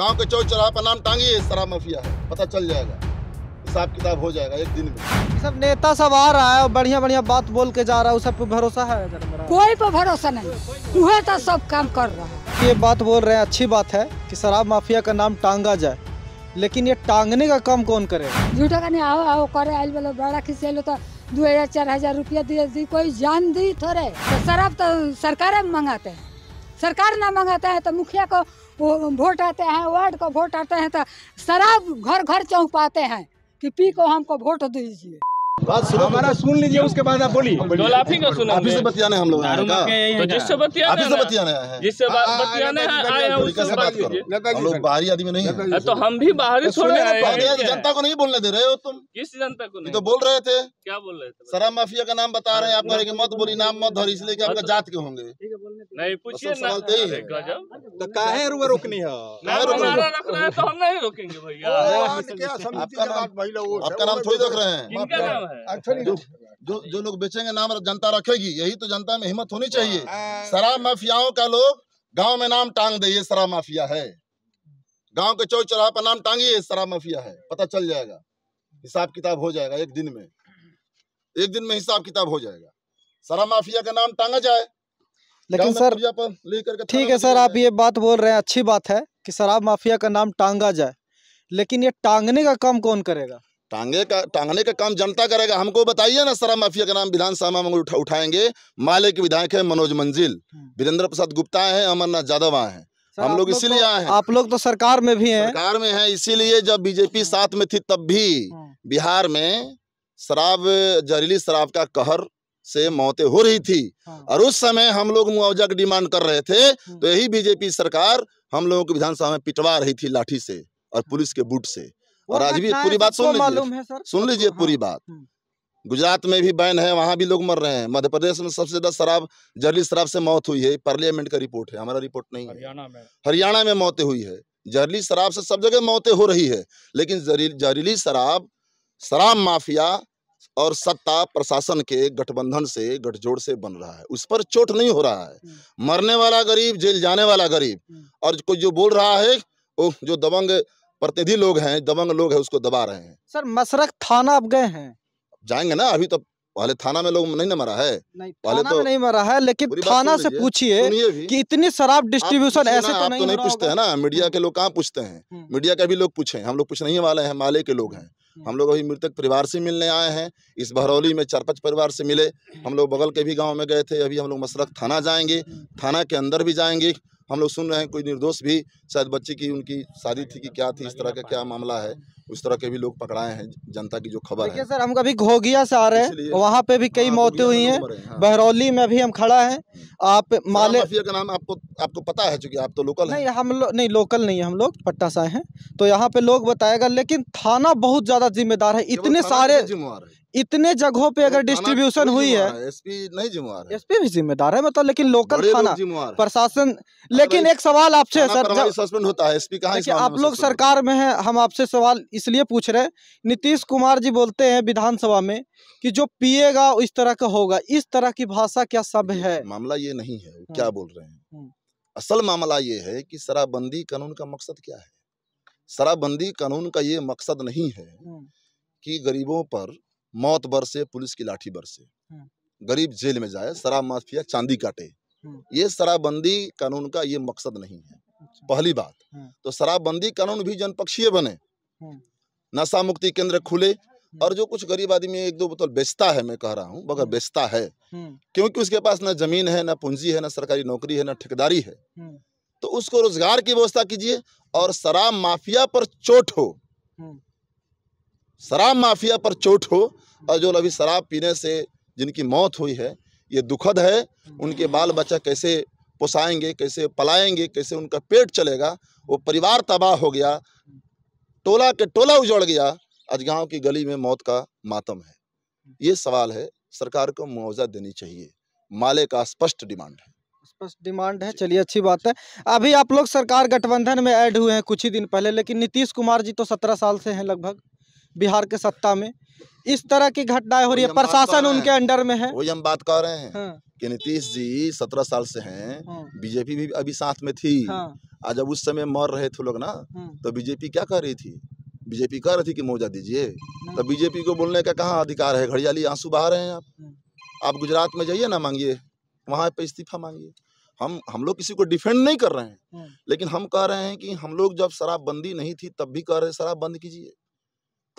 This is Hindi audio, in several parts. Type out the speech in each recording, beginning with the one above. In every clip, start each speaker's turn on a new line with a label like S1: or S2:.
S1: गांव के चौक चौराहा पर नाम टांगी शराब माफिया है पता चल जाएगा हिसाब किताब हो जाएगा एक दिन में
S2: सब नेता सब आ रहा है और बढ़िया बढ़िया बात बोल के जा रहा है सब पे भरोसा है
S3: कोई पे भरोसा नहीं है तो सब काम कर रहा है ये
S2: बात बोल रहे हैं अच्छी बात है कि शराब माफिया का नाम टांगा जाए लेकिन ये टांगने का काम कौन करे
S3: झूठा का नहीं आओ आओ करे आयल बोलो बड़ा खींचे लो तो दो हजार चार हजार रुपया दिए कोई जान दी थोड़े तो शराब तो सरकार मंगाते हैं सरकार ना मंगाता है तो मुखिया को वोट आते हैं वार्ड को वोट आते हैं तो शराब घर घर चौंक पाते हैं कि पी को हमको वोट दीजिए
S2: बात सुनो हमारा सुन लीजिए उसके बाद आप बोलिए तो का से बतियाने हम लोग आए तो जिससे बतियाने से बतियाने आए हैं जिससे बतियाने आए हैं उससे बात हम
S1: लोग बाहरी आदमी नहीं है तो हम भी बाहरी छोड़े तो रहे हैं तो जनता को नहीं बोलने दे रहे हो तुम किस जनता को नहीं तो बोल रहे थे क्या बोल रहे थे सरा माफिया का नाम बता रहे हैं आप हाँ, कह रहे मत बोली नाम मत धोरी इसलिए की आपका अच्छा। जात के होंगे नहीं पूछिए तो सवाल तो यही है तो काहे रुआ रोकनी
S3: है
S1: तो हम नहीं रोकेंगे भैया आपका नाम थोड़ी रख रहे हैं एक्चुअली हाँ, जो, हाँ, हाँ, जो जो लोग बेचेंगे नाम जनता रखेगी यही तो जनता में हिम्मत होनी चाहिए शराब माफियाओं का लोग गांव में नाम टांग दे ये शराब माफिया है गांव के चौक चौराहे पर नाम टांगिए शराब माफिया है पता चल जाएगा हिसाब किताब हो जाएगा एक दिन में एक दिन में हिसाब किताब हो जाएगा शराब माफिया का नाम टांगा जाए लेकिन सर लेकर ठीक है सर आप ये
S2: बात बोल रहे हैं अच्छी बात है कि शराब माफिया का नाम टांगा जाए लेकिन ये टांगने का काम कौन करेगा
S1: टांगे का टांगने का काम जनता करेगा हमको बताइए ना सरा माफिया का नाम विधानसभा में उठा, उठाएंगे माले के विधायक है मनोज मंजिल हाँ। वीरेंद्र प्रसाद गुप्ता है अमरनाथ यादव आए हैं हम लोग इसीलिए तो- आए हैं आप लोग तो सरकार में भी हैं सरकार में हैं इसीलिए जब बीजेपी हाँ। साथ में थी तब भी हाँ। बिहार में शराब जहरीली शराब का कहर से मौतें हो रही थी और उस समय हम लोग मुआवजा की डिमांड कर रहे थे तो यही बीजेपी सरकार हम लोगों को विधानसभा में पिटवा रही थी लाठी से और पुलिस के बूट से और आज भी पूरी बात तो सुन लीजिए सुन लीजिए पूरी बात हम्म। गुजरात में भी बैन है वहाँ भी लोग मर रहे हैं मध्य प्रदेश में सबसे ज्यादा शराब जहरीली शराब से मौत हुई है पार्लियामेंट का रिपोर्ट है हमारा रिपोर्ट नहीं है हरियाणा में मौतें हुई है जहरीली शराब से सब जगह मौतें हो रही है लेकिन जहरीली शराब शराब माफिया और सत्ता प्रशासन के गठबंधन से गठजोड़ से बन रहा है उस पर चोट नहीं हो रहा है हम्म। मरने वाला गरीब जेल जाने वाला गरीब हम्म। और कोई जो बोल रहा है वो जो दबंग प्रतिनिधि लोग हैं दबंग लोग हैं उसको दबा रहे हैं
S2: सर मसरक थाना अब गए हैं
S1: जाएंगे ना अभी तो पहले थाना में लोग नहीं ना मरा है पहले तो नहीं मरा है लेकिन थाना से पूछिए कि इतनी शराब डिस्ट्रीब्यूशन ऐसे तो, तो नहीं, नहीं पूछते हैं ना मीडिया के लोग कहाँ पूछते हैं हम्म। मीडिया के भी लोग पूछे हम लोग पूछने ही वाले हैं माले के लोग हैं हम्म। हम लोग अभी मृतक परिवार से मिलने आए हैं इस भरौली में चार पाँच परिवार से मिले हम लोग बगल के भी गाँव में गए थे अभी हम लोग मसरक थाना जाएंगे हम्म। थाना के अंदर भी जाएंगे हम लोग सुन रहे हैं कोई निर्दोष भी शायद बच्चे की उनकी शादी थी कि क्या थी इस तरह का क्या मामला है उस तरह के भी लोग पकड़ाए हैं जनता की जो खबर है सर
S2: हम कभी घोगिया से आ रहे हैं वहाँ पे भी कई हाँ, मौतें हुई हैं तो हाँ। बहरौली में भी हम खड़ा है आप माले का नाम
S1: आपको आपको पता है चूँकि आप तो लोकल नहीं
S2: हम लोग नहीं लोकल नहीं हम लोग पटना से आए हैं तो यहाँ पे लोग बताएगा लेकिन थाना बहुत ज़्यादा जिम्मेदार है इतने सारे जिम्मेवार इतने जगहों पे अगर डिस्ट्रीब्यूशन हुई है
S1: एसपी नहीं जिम्मेवार है
S2: एसपी भी जिम्मेदार है मतलब लेकिन लोकल थाना प्रशासन लेकिन एक सवाल आपसे सर जब सस्पेंड
S1: होता है एसपी कहा आप लोग सरकार
S2: में हैं हम आपसे सवाल इसलिए पूछ रहे हैं नीतीश कुमार जी बोलते हैं
S1: विधानसभा में कि जो पिएगा इस तरह का होगा इस तरह की भाषा क्या सब है मामला ये नहीं है क्या हम्म, बोल रहे हैं हम्म। असल मामला ये है की शराबबंदी कानून का मकसद क्या है शराबबंदी कानून का ये मकसद नहीं है हम्म। कि गरीबों पर मौत बरसे पुलिस की लाठी बरसे गरीब जेल में जाए शराब माफिया चांदी काटे ये शराबबंदी कानून का ये मकसद नहीं है अच्छा। पहली बात तो शराबबंदी कानून भी जनपक्षीय बने नशा मुक्ति केंद्र खुले और जो कुछ गरीब आदमी एक दो बोतल बेचता है मैं कह रहा हूँ मगर बेचता है क्योंकि उसके पास ना जमीन है ना पूंजी है ना सरकारी नौकरी है ना ठेकेदारी है तो उसको रोजगार की व्यवस्था कीजिए और शराब माफिया पर चोट हो शराब माफिया पर चोट हो और जो अभी शराब पीने से जिनकी मौत हुई है ये दुखद है उनके बाल बच्चा कैसे पोसाएंगे कैसे पलाएंगे कैसे उनका पेट चलेगा वो परिवार तबाह हो गया टोला के टोला उजड़ गया आज गाँव की गली में मौत का मातम है ये सवाल है सरकार को मुआवजा देनी चाहिए माले का स्पष्ट डिमांड है
S2: स्पष्ट डिमांड है चलिए अच्छी बात है अभी आप लोग सरकार गठबंधन में ऐड हुए हैं कुछ ही दिन पहले लेकिन नीतीश कुमार जी तो सत्रह साल से हैं लगभग बिहार के सत्ता में इस तरह की घटनाएं हो रही है प्रशासन उनके अंडर में है
S1: वही हम बात कर रहे हैं हाँ। कि नीतीश जी सत्रह साल से हैं हाँ। बीजेपी भी अभी साथ में थी हाँ। आज जब उस समय मर रहे थे लोग ना हाँ। तो बीजेपी क्या कर रही थी बीजेपी कह रही थी कि मोजा दीजिए तो बीजेपी को बोलने का कहाँ अधिकार है घड़ियाली आंसू बहा रहे हैं आप हाँ। आप गुजरात में जाइए ना मांगिए वहाँ पे इस्तीफा मांगिए हम हम लोग किसी को डिफेंड नहीं कर रहे हैं हाँ। लेकिन हम कह रहे हैं कि हम लोग जब शराबबंदी नहीं थी तब भी कह रहे शराब बंद कीजिए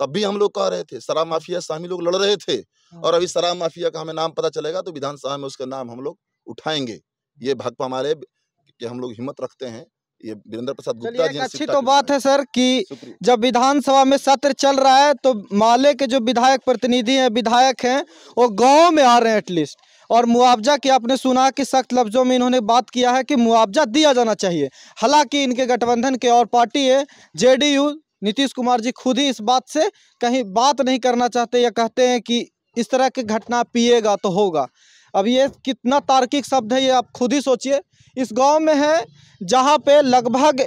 S1: तब भी हम लोग कह रहे थे शराब माफिया शामी लोग लड़ रहे थे हाँ। और अभी शराब माफिया का हमें नाम पता चलेगा तो विधानसभा में उसका नाम हम लोग उठाएंगे ये भाजपा हमारे कि हम लोग हिम्मत रखते हैं ये वीरेंद्र प्रसाद गुप्ता जी अच्छी तो बात है
S2: सर कि जब विधानसभा में सत्र चल रहा है तो माले के जो विधायक प्रतिनिधि हैं विधायक हैं वो गांव में आ रहे हैं एटलीस्ट और मुआवजा की आपने सुना कि सख्त लफ्जों में इन्होंने बात किया है कि मुआवजा दिया जाना चाहिए हालांकि इनके गठबंधन के और पार्टी है जेडीयू नीतीश कुमार जी खुद ही इस बात से कहीं बात नहीं करना चाहते या कहते हैं कि इस तरह की घटना पिएगा तो होगा अब ये कितना तार्किक शब्द है ये आप खुद ही सोचिए इस गांव में है जहाँ पे लगभग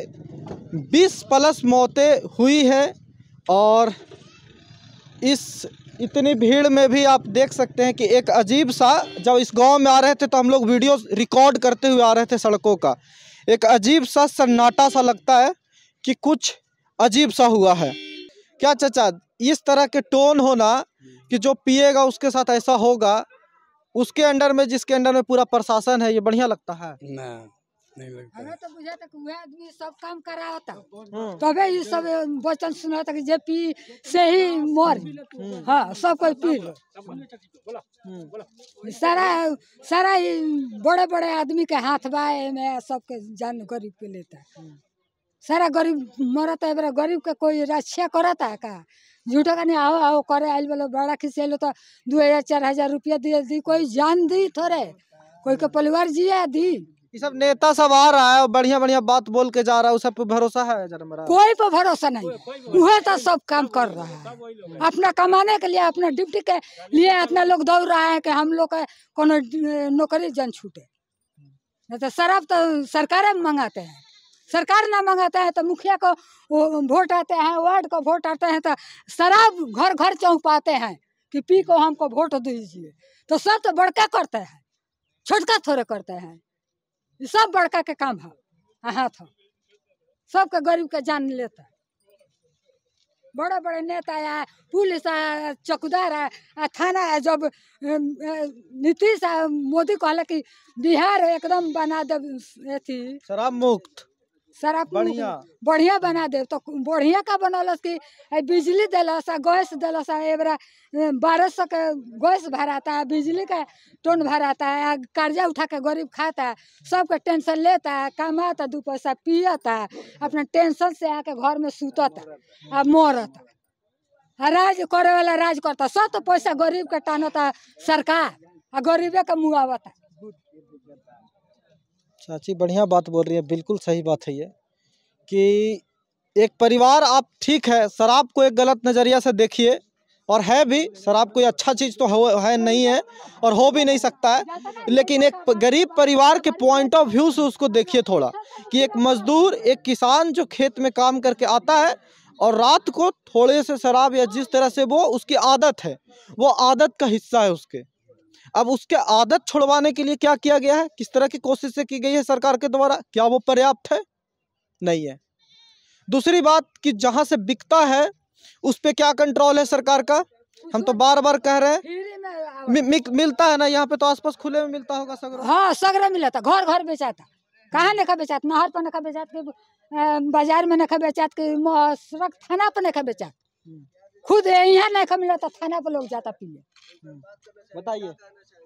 S2: 20 प्लस मौतें हुई है और इस इतनी भीड़ में भी आप देख सकते हैं कि एक अजीब सा जब इस गांव में आ रहे थे तो हम लोग वीडियो रिकॉर्ड करते हुए आ रहे थे सड़कों का एक अजीब सा सन्नाटा सा लगता है कि कुछ अजीब सा हुआ है क्या चाचा इस तरह के टोन होना कि जो पिएगा उसके साथ ऐसा होगा उसके अंडर में जिसके अंडर में पूरा प्रशासन है ये बढ़िया लगता है
S3: नहीं लगता हमें तो तक सब काम करा हाँ। ये सब वचन ही मर हाँ सारा सारा बड़े बड़े आदमी के हाथ बाए में सबके जान गरीब के लेता सारा गरीब मरत है गरीब के कोई रक्षा करता है का झूठा का नहीं आओ आओ करे आयल बोलो बड़ा खिसेलो तो दो हजार चार हजार रुपया दिए दी कोई जान दी थोड़े कोई के परिवार जिया दी ये सब नेता सब आ रहा
S2: है और बढ़िया बढ़िया बात बोल के जा रहा है उस पर भरोसा है कोई
S3: पे भरोसा नहीं वह तो सब काम कर रहा है अपना कमाने के लिए अपना ड्यूटी के लिए इतना लोग दौड़ रहा है कि हम लोग को नौकरी जन छूटे नहीं तो शराब तो सरकार मंगाते हैं सरकार ना मंगाता है तो मुखिया को वोट आते हैं वार्ड को वोट आते हैं तो शराब घर घर चौंक पाते हैं कि पी को हमको वोट दीजिए तो सब तो बड़का करते हैं छोटका थोड़े करते हैं सब बड़का के काम है हाथ तो। सबके गरीब के जान लेता है बड़े बड़े नेता है पुलिस है चौकीदार है थाना है जब नीतीश मोदी कहला कि बिहार एकदम बना दे अथी
S2: शराब मुक्त
S3: सर आप बढ़िया बढ़िया बना दे तो बढ़िया का बनौलस कि बिजली दिलस आ गैस दिलस आ एबरा बारह सौ के गैस भराता है बिजली का टोन भराता है कर्जा उठा के गरीब खाता है सबके टेंशन लेता है कमाता दो पैसा पियता है अपना टेंशन से आके घर में सुतता आ मरता राज करे वाला राज करता सब तो पैसा गरीब के टानता सरकार आ गरीबे के मुआवता
S2: चाची बढ़िया बात बोल रही है बिल्कुल सही बात है ये कि एक परिवार आप ठीक है शराब को एक गलत नज़रिया से देखिए और है भी शराब कोई अच्छा चीज़ तो है नहीं है और हो भी नहीं सकता है लेकिन एक गरीब परिवार के पॉइंट ऑफ व्यू से उसको देखिए थोड़ा कि एक मज़दूर एक किसान जो खेत में काम करके आता है और रात को थोड़े से शराब या जिस तरह से वो उसकी आदत है वो आदत का हिस्सा है उसके अब उसके आदत छुड़वाने के लिए क्या किया गया है किस तरह की कोशिशें की गई है सरकार के द्वारा क्या वो पर्याप्त है नहीं है दूसरी बात कि जहां से बिकता है उस पर क्या कंट्रोल है सरकार का हम तो बार बार कह रहे हैं मि, मि, मिलता है ना यहाँ पे तो आसपास खुले में मिलता होगा सगरा
S3: हाँ सगरा मिला था घर घर बेचा था कहाँ लेखा बेचा नहर पर नखा बेचा बाजार में नखा बेचा सड़क थाना पर नखा बेचा हम्म। खुद यहाँ नखा मिला था थाना पर लोग जाता पिए हम्म।
S2: बताइए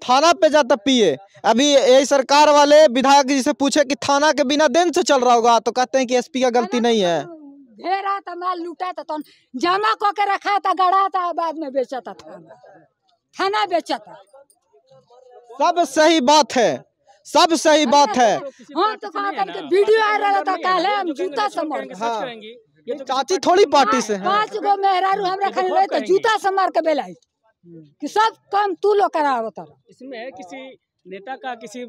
S2: थाना पे जाता पिए अभी यही सरकार वाले विधायक जी से पूछे कि थाना के बिना दिन से चल रहा होगा तो कहते हैं कि एसपी का गलती नहीं तो है
S3: घेरा था माल लूटा था तो जमा को के रखा था गड़ा था बाद में बेचा था थाना थाना बेचा था
S2: सब सही बात है सब
S3: सही अच्छा बात है तो हम तो वीडियो आ रहा था कल हम जूता समझ हाँ। तो चाची थोड़ी पार्टी से पांच गो मेहरारू हाँ। हमरा खरीद तो जूता से के बेलाई हम्म। कि सब काम तू लोग कराओ तर
S2: इसमें है किसी नेता का किसी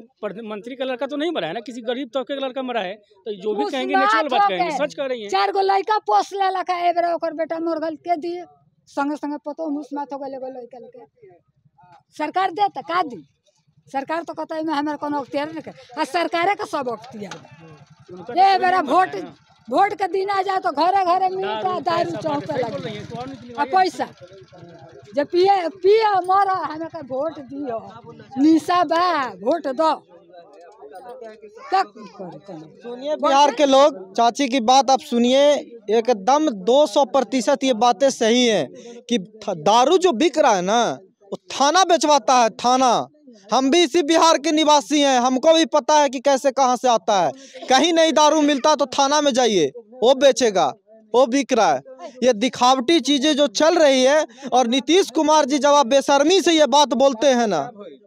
S2: मंत्री का लड़का तो नहीं मरा है ना किसी गरीब तबके का लड़का मरा है तो जो भी कहेंगे नेचुरल बात कहेंगे सच कर रही है चार गो लड़का
S3: पोस ले लगा ए बेरा ओकर बेटा मोर गल के दी संगे संगे पतो मुसमात हो गए एगो के लेके सरकार दे त का दी सरकार तो कहता है हमर कोनो अख्तियार नहीं आ सरकारे का सब अख्तियार हम्म। ए बेरा वोट वोट के दिन आ जाए तो घरे घरे मिलता दारू चौक लगे तो आ पैसा तो जब पिए पिए मर हमें का वोट दियो निशा बा वोट दो तो सुनिए बिहार के लोग
S2: चाची की बात आप सुनिए एकदम 200 प्रतिशत ये बातें सही हैं कि दारू जो बिक रहा है ना वो थाना बेचवाता है थाना हम भी इसी बिहार के निवासी हैं हमको भी पता है कि कैसे कहाँ से आता है कहीं नहीं दारू मिलता तो थाना में जाइए वो बेचेगा वो बिक रहा है ये दिखावटी चीजें जो चल रही है और नीतीश कुमार जी जब आप बेसरमी से ये बात बोलते हैं ना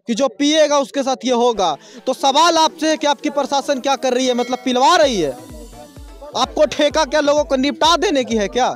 S2: कि जो पिएगा उसके साथ ये होगा तो सवाल आपसे है कि आपकी प्रशासन क्या कर रही है मतलब पिलवा रही है आपको ठेका क्या लोगों को निपटा देने की है क्या